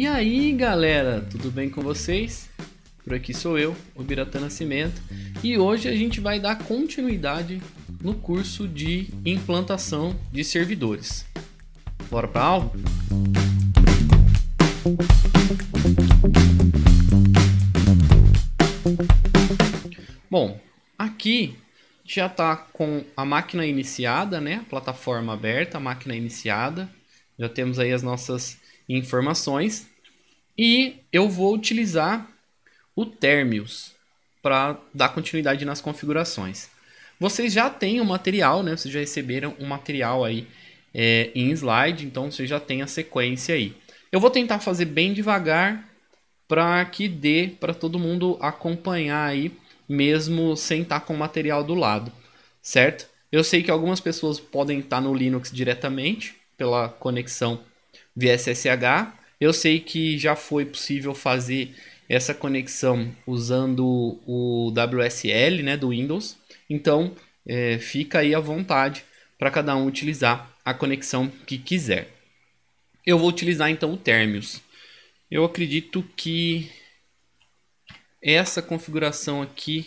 E aí galera, tudo bem com vocês? Por aqui sou eu, o Biratã Nascimento, e hoje a gente vai dar continuidade no curso de implantação de servidores. Bora para a aula? Bom, aqui já está com a máquina iniciada, né? A plataforma aberta, a máquina iniciada. Já temos aí as nossas informações. E eu vou utilizar o Termius para dar continuidade nas configurações. Vocês já têm o material, né? Vocês já receberam o material aí é, em slide, então vocês já têm a sequência aí. Eu vou tentar fazer bem devagar para que dê para todo mundo acompanhar aí, mesmo sem estar tá com o material do lado, certo? Eu sei que algumas pessoas podem estar tá no Linux diretamente pela conexão via SSH, eu sei que já foi possível fazer essa conexão usando o WSL né, do Windows, então é, fica aí à vontade para cada um utilizar a conexão que quiser. Eu vou utilizar então o Termius. Eu acredito que essa configuração aqui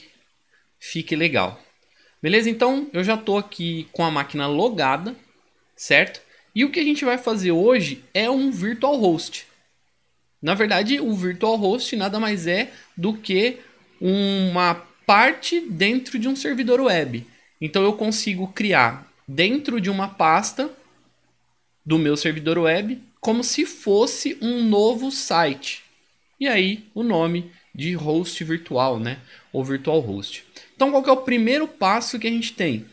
fique legal. Beleza? Então eu já estou aqui com a máquina logada, certo? E o que a gente vai fazer hoje é um virtual host. Na verdade, o virtual host nada mais é do que uma parte dentro de um servidor web. Então eu consigo criar dentro de uma pasta do meu servidor web como se fosse um novo site. E aí o nome de host virtual, né? Ou virtual host. Então qual é o primeiro passo que a gente tem?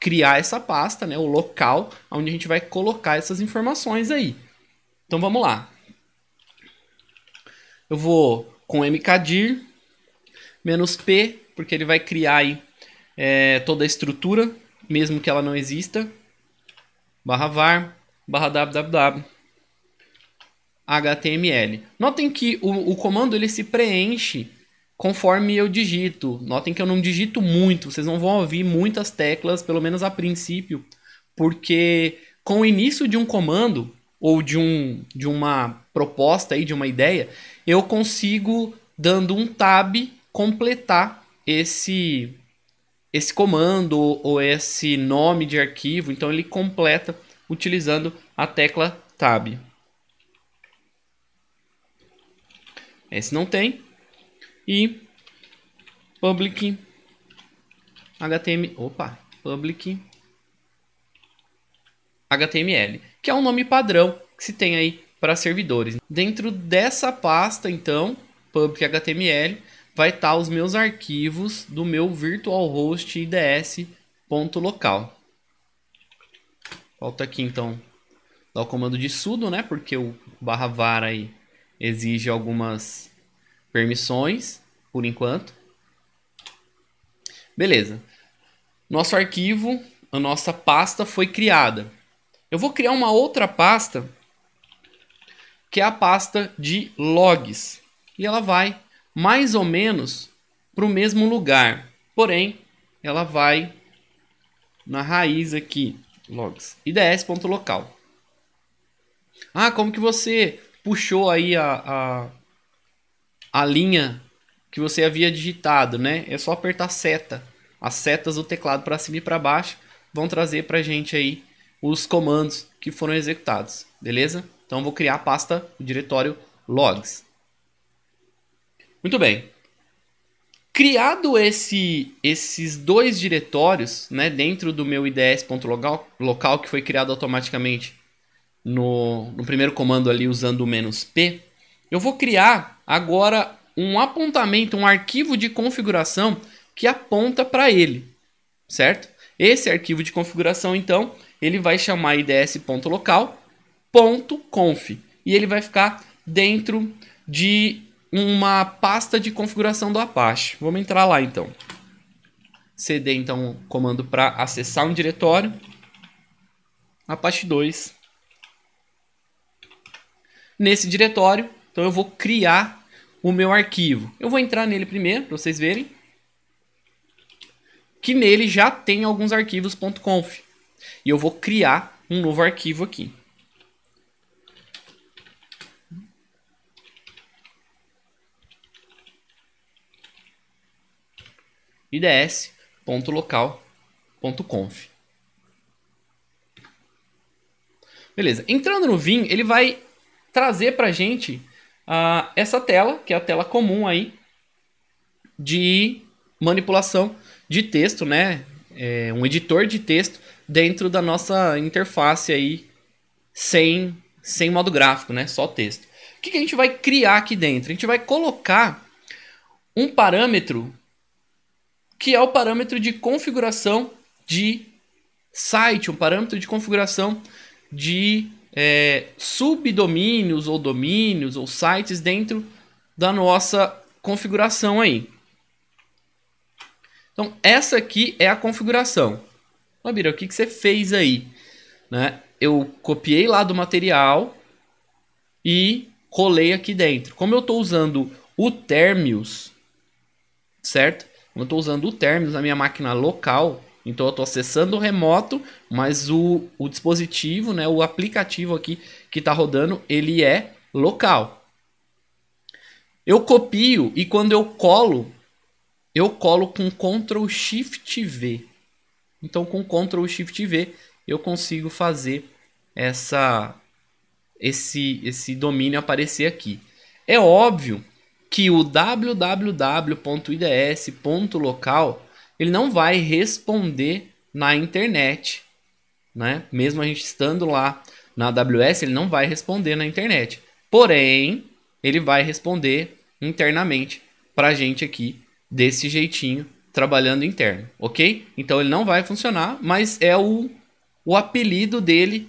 criar essa pasta, né, o local onde a gente vai colocar essas informações aí. Então vamos lá. Eu vou com mkdir menos p, porque ele vai criar aí, é, toda a estrutura, mesmo que ela não exista. Barra var, barra www, html. Notem que o, o comando ele se preenche conforme eu digito. Notem que eu não digito muito, vocês não vão ouvir muitas teclas, pelo menos a princípio, porque com o início de um comando ou de, um, de uma proposta aí, de uma ideia, eu consigo, dando um tab, completar esse esse comando ou esse nome de arquivo, então ele completa utilizando a tecla tab. Esse não tem, e public html, opa, public html, que é um nome padrão que se tem aí para servidores. Dentro dessa pasta, então, public html, vai estar tá os meus arquivos do meu virtualhost ids.local. Falta aqui então dar o comando de sudo, né? Porque o barra var aí exige algumas permissões, por enquanto. Beleza. Nosso arquivo, a nossa pasta foi criada. Eu vou criar uma outra pasta, que é a pasta de logs. E ela vai mais ou menos para o mesmo lugar. Porém, ela vai na raiz aqui, logs, ids.local. Ah, como que você puxou aí a, a a linha que você havia digitado, né? É só apertar seta, as setas do teclado para cima e para baixo vão trazer para gente aí os comandos que foram executados, beleza? Então vou criar a pasta, o diretório logs. Muito bem. Criado esse, esses dois diretórios, né, dentro do meu ids.local, local que foi criado automaticamente no, no primeiro comando ali usando o "-p", eu vou criar agora um apontamento, um arquivo de configuração que aponta para ele, certo? Esse arquivo de configuração, então, ele vai chamar ids.local.conf e ele vai ficar dentro de uma pasta de configuração do Apache. Vamos entrar lá, então. CD, então, comando para acessar um diretório. Apache 2. Nesse diretório, então eu vou criar o meu arquivo. Eu vou entrar nele primeiro, para vocês verem. Que nele já tem alguns arquivos.conf. E eu vou criar um novo arquivo aqui. ids.local.conf. Beleza. Entrando no Vim, ele vai trazer para gente essa tela, que é a tela comum aí, de manipulação de texto, né? É um editor de texto dentro da nossa interface aí, sem, sem modo gráfico, né? Só texto. O que, que a gente vai criar aqui dentro? A gente vai colocar um parâmetro que é o parâmetro de configuração de site, um parâmetro de configuração de é, subdomínios ou domínios ou sites dentro da nossa configuração aí. Então, essa aqui é a configuração. Labira, o que, que você fez aí? Né? Eu copiei lá do material e colei aqui dentro. Como eu estou usando o Termius, certo? Como eu estou usando o Termius na minha máquina local, então eu estou acessando o remoto, mas o, o dispositivo, né, o aplicativo aqui que está rodando, ele é local. Eu copio e quando eu colo, eu colo com Ctrl Shift V. Então com Ctrl Shift V eu consigo fazer essa esse esse domínio aparecer aqui. É óbvio que o www.ids.local ele não vai responder na internet, né? Mesmo a gente estando lá na AWS, ele não vai responder na internet. Porém, ele vai responder internamente para a gente aqui desse jeitinho, trabalhando interno, ok? Então ele não vai funcionar, mas é o, o apelido dele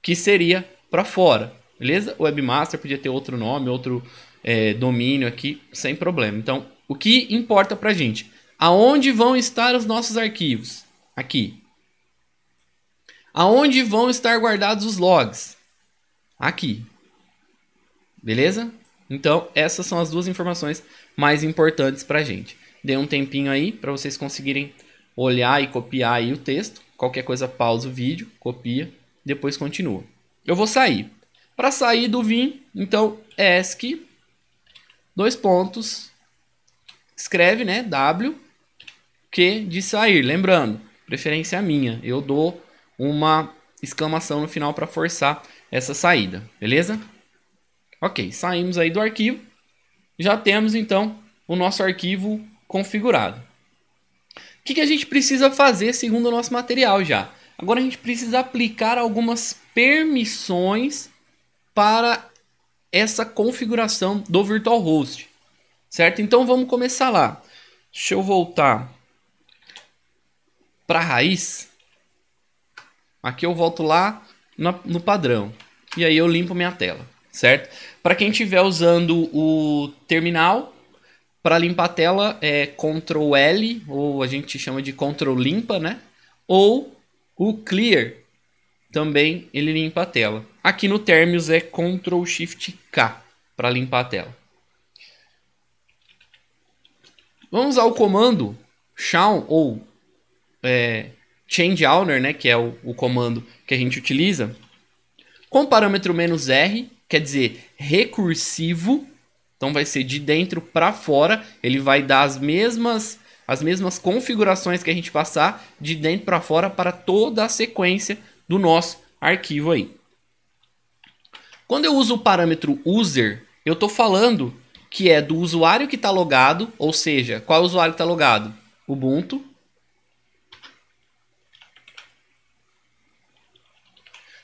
que seria para fora, beleza? O Webmaster podia ter outro nome, outro é, domínio aqui, sem problema. Então, o que importa para a gente? Aonde vão estar os nossos arquivos? Aqui. Aonde vão estar guardados os logs? Aqui. Beleza? Então, essas são as duas informações mais importantes para a gente. Dê um tempinho aí para vocês conseguirem olhar e copiar aí o texto. Qualquer coisa, pausa o vídeo, copia, depois continua. Eu vou sair. Para sair do Vim, então, ESC, dois pontos, escreve, né, W, que de sair. Lembrando, preferência minha. Eu dou uma exclamação no final para forçar essa saída, beleza? Ok, saímos aí do arquivo. Já temos então o nosso arquivo configurado. O que, que a gente precisa fazer segundo o nosso material já? Agora a gente precisa aplicar algumas permissões para essa configuração do virtual host, certo? Então vamos começar lá. Deixa eu voltar para a raiz, aqui eu volto lá no, no padrão. E aí eu limpo minha tela, certo? Para quem estiver usando o terminal, para limpar a tela é Ctrl L, ou a gente chama de Ctrl limpa, né? Ou o clear, também ele limpa a tela. Aqui no Termios é Ctrl Shift K para limpar a tela. Vamos ao comando shawn ou é, change owner, né, que é o, o comando que a gente utiliza, com parâmetro menos "-r", quer dizer recursivo, então vai ser de dentro para fora, ele vai dar as mesmas as mesmas configurações que a gente passar de dentro para fora para toda a sequência do nosso arquivo aí. Quando eu uso o parâmetro user, eu estou falando que é do usuário que está logado, ou seja, qual usuário está logado? Ubuntu.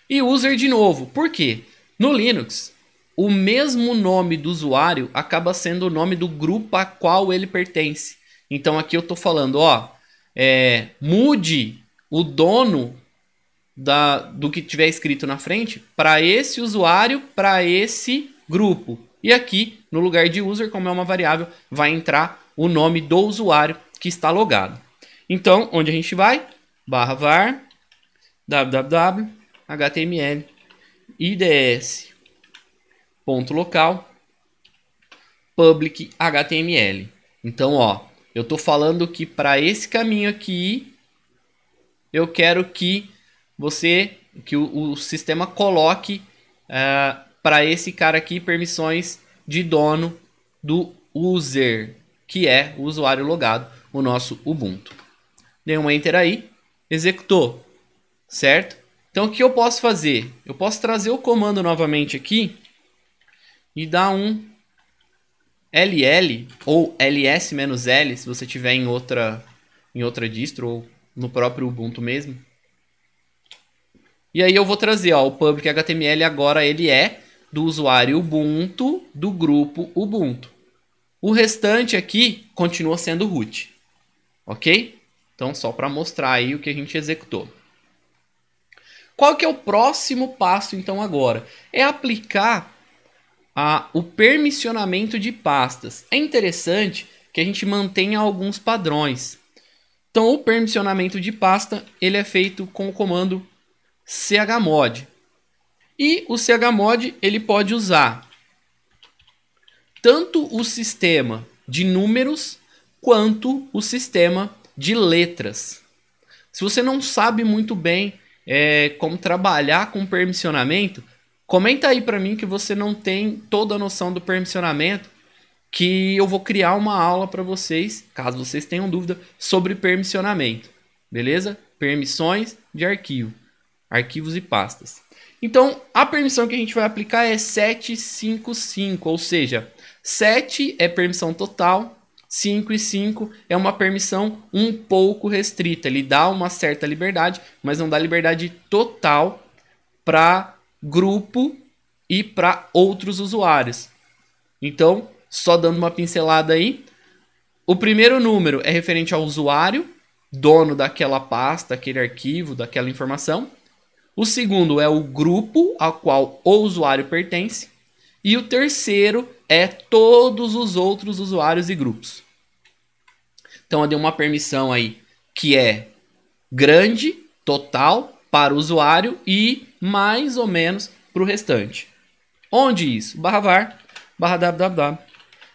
e user de novo. Por quê? No Linux, o mesmo nome do usuário acaba sendo o nome do grupo a qual ele pertence. Então aqui eu estou falando, ó, é, mude o dono da, do que tiver escrito na frente para esse usuário, para esse grupo. E aqui, no lugar de user, como é uma variável, vai entrar o nome do usuário que está logado. Então, onde a gente vai? Barra var www HTML, IDS.local public HTML. Então, ó, eu estou falando que para esse caminho aqui, eu quero que você, que o, o sistema coloque uh, é, para esse cara aqui permissões de dono do user, que é o usuário logado, o nosso Ubuntu. Dei um enter aí, executou, certo? Então o que eu posso fazer? Eu posso trazer o comando novamente aqui e dar um LL ou LS-L, se você tiver em outra em outra distro ou no próprio Ubuntu mesmo. E aí eu vou trazer, ó, o public é HTML agora ele é do usuário Ubuntu, do grupo Ubuntu. O restante aqui continua sendo root. OK? Então só para mostrar aí o que a gente executou. Qual que é o próximo passo então agora? É aplicar a, o permissionamento de pastas. É interessante que a gente mantenha alguns padrões. Então o permissionamento de pasta ele é feito com o comando chmod. E o chmod ele pode usar tanto o sistema de números quanto o sistema de letras. Se você não sabe muito bem é, como trabalhar com permissionamento. Comenta aí para mim que você não tem toda a noção do permissionamento, que eu vou criar uma aula para vocês, caso vocês tenham dúvida, sobre permissionamento. Beleza? Permissões de arquivo, arquivos e pastas. Então, a permissão que a gente vai aplicar é 755, ou seja, 7 é permissão total, 5 e 5 é uma permissão um pouco restrita. Ele dá uma certa liberdade, mas não dá liberdade total para grupo e para outros usuários. Então, só dando uma pincelada aí, o primeiro número é referente ao usuário, dono daquela pasta, aquele arquivo, daquela informação. O segundo é o grupo ao qual o usuário pertence. E o terceiro é todos os outros usuários e grupos. Então eu dei uma permissão aí que é grande, total, para o usuário e mais ou menos para o restante. Onde isso? Barra var, barra www,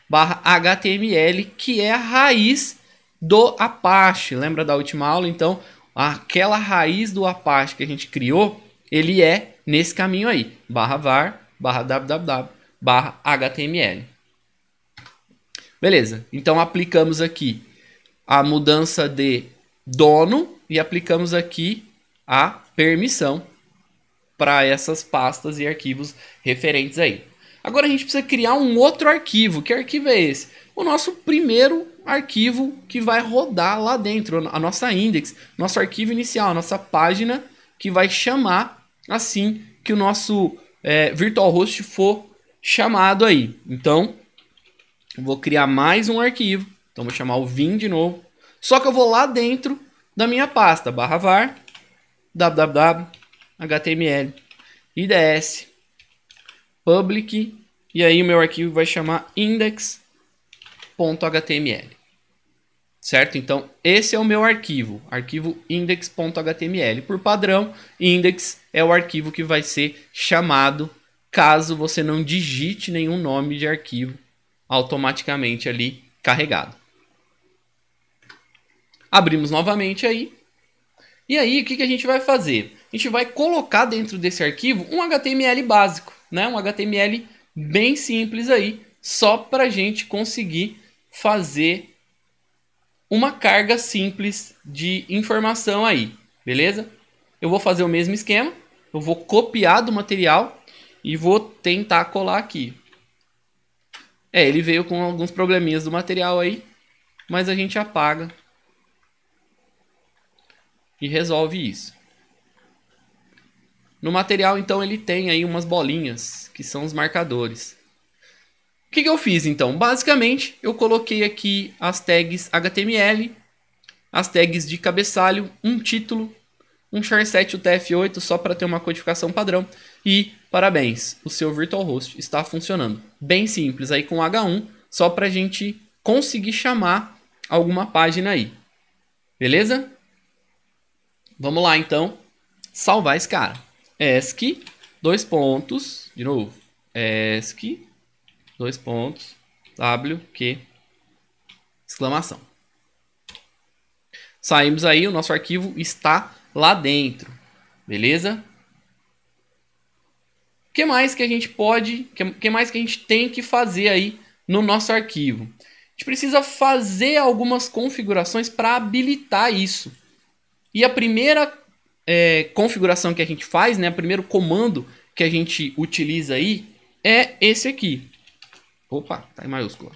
barra html, que é a raiz do Apache. Lembra da última aula? Então, aquela raiz do Apache que a gente criou, ele é nesse caminho aí. Barra var, barra www, barra HTML. Beleza, então aplicamos aqui a mudança de dono e aplicamos aqui a permissão para essas pastas e arquivos referentes aí. Agora a gente precisa criar um outro arquivo. Que arquivo é esse? O nosso primeiro arquivo que vai rodar lá dentro, a nossa index, nosso arquivo inicial, a nossa página que vai chamar assim que o nosso é, virtual host for chamado aí. Então, vou criar mais um arquivo. Então, vou chamar o vim de novo. Só que eu vou lá dentro da minha pasta, barra var, www, html, ids, public, e aí o meu arquivo vai chamar index.html. Certo? Então, esse é o meu arquivo, arquivo index.html. Por padrão, index é o arquivo que vai ser chamado caso você não digite nenhum nome de arquivo automaticamente ali carregado. Abrimos novamente aí. E aí, o que, que a gente vai fazer? A gente vai colocar dentro desse arquivo um HTML básico, né? um HTML bem simples aí, só para a gente conseguir fazer uma carga simples de informação aí, beleza? Eu vou fazer o mesmo esquema, eu vou copiar do material e vou tentar colar aqui. É, ele veio com alguns probleminhas do material aí, mas a gente apaga e resolve isso. No material, então, ele tem aí umas bolinhas, que são os marcadores. O que, que eu fiz, então? Basicamente, eu coloquei aqui as tags HTML, as tags de cabeçalho, um título, um charset UTF-8 só para ter uma codificação padrão e parabéns, o seu virtual host está funcionando. Bem simples aí com H1, só para a gente conseguir chamar alguma página aí. Beleza? Vamos lá então, salvar esse cara. ESC, dois pontos, de novo, ESC, dois pontos, W que exclamação. Saímos aí, o nosso arquivo está lá dentro, beleza? O que mais que a gente pode, o que, que mais que a gente tem que fazer aí no nosso arquivo? A gente precisa fazer algumas configurações para habilitar isso. E a primeira é, configuração que a gente faz, né, o primeiro comando que a gente utiliza aí é esse aqui. Opa, tá em maiúsculo.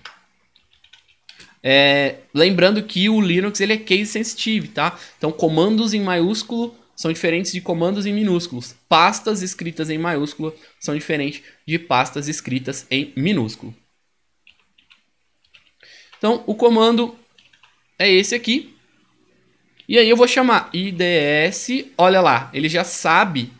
É, lembrando que o Linux ele é case sensitive, tá? Então comandos em maiúsculo são diferentes de comandos em minúsculos. Pastas escritas em maiúsculo são diferentes de pastas escritas em minúsculo. Então, o comando é esse aqui. E aí eu vou chamar IDS, olha lá, ele já sabe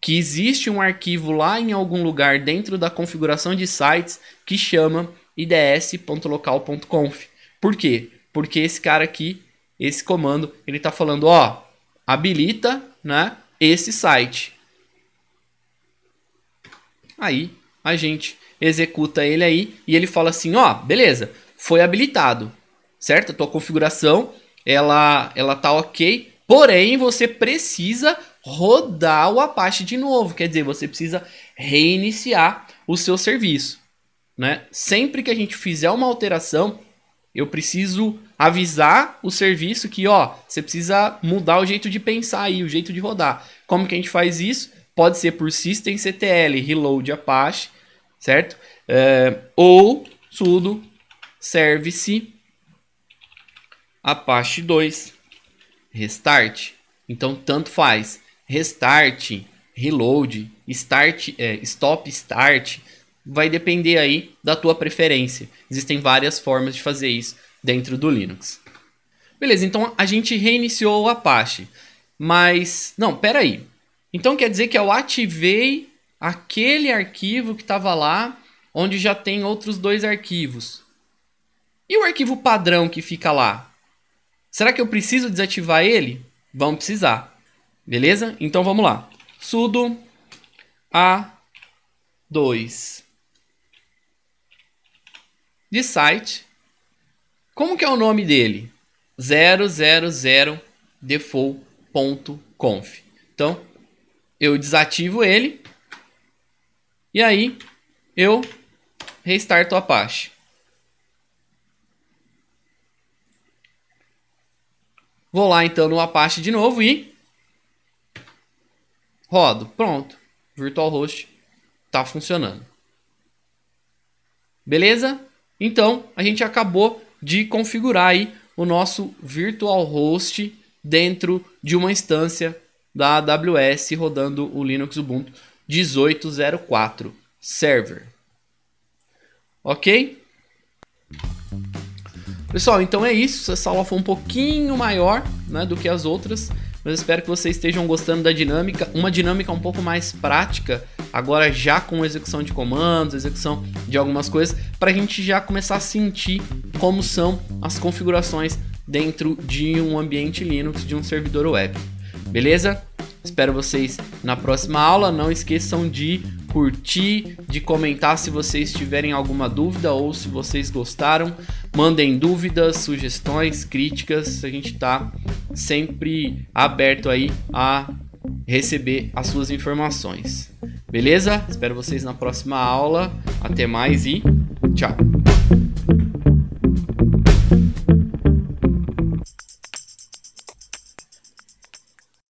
que existe um arquivo lá em algum lugar dentro da configuração de sites que chama ids.local.conf. Por quê? Porque esse cara aqui, esse comando, ele está falando, ó, habilita né, esse site. Aí a gente executa ele aí e ele fala assim, ó, beleza, foi habilitado, certo? A tua configuração, ela, ela tá ok, porém você precisa rodar o Apache de novo, quer dizer, você precisa reiniciar o seu serviço, né? Sempre que a gente fizer uma alteração, eu preciso avisar o serviço que, ó, você precisa mudar o jeito de pensar aí, o jeito de rodar. Como que a gente faz isso? Pode ser por Systemctl Reload Apache, certo? É, ou sudo service Apache 2 restart. Então, tanto faz. Restart, reload, start, é, stop, start, vai depender aí da tua preferência. Existem várias formas de fazer isso dentro do Linux. Beleza, então a gente reiniciou o Apache. Mas, não, peraí. Então quer dizer que eu ativei aquele arquivo que estava lá, onde já tem outros dois arquivos. E o arquivo padrão que fica lá? Será que eu preciso desativar ele? Vamos precisar. Beleza? Então vamos lá. sudo a2 de site. Como que é o nome dele? 000default.conf. Então, eu desativo ele. E aí, eu restarto a Apache. Vou lá então no Apache de novo e rodo. Pronto. VirtualHost está funcionando. Beleza? Então, a gente acabou de configurar aí o nosso virtual host dentro de uma instância da AWS rodando o Linux Ubuntu 18.04 Server. Ok? Pessoal, então é isso. Essa aula foi um pouquinho maior né, do que as outras. Mas espero que vocês estejam gostando da dinâmica, uma dinâmica um pouco mais prática, agora já com execução de comandos, execução de algumas coisas, para a gente já começar a sentir como são as configurações dentro de um ambiente Linux, de um servidor web. Beleza? Espero vocês na próxima aula. Não esqueçam de curtir, de comentar se vocês tiverem alguma dúvida ou se vocês gostaram. Mandem dúvidas, sugestões, críticas. A gente está sempre aberto aí a receber as suas informações. Beleza? Espero vocês na próxima aula. Até mais e tchau.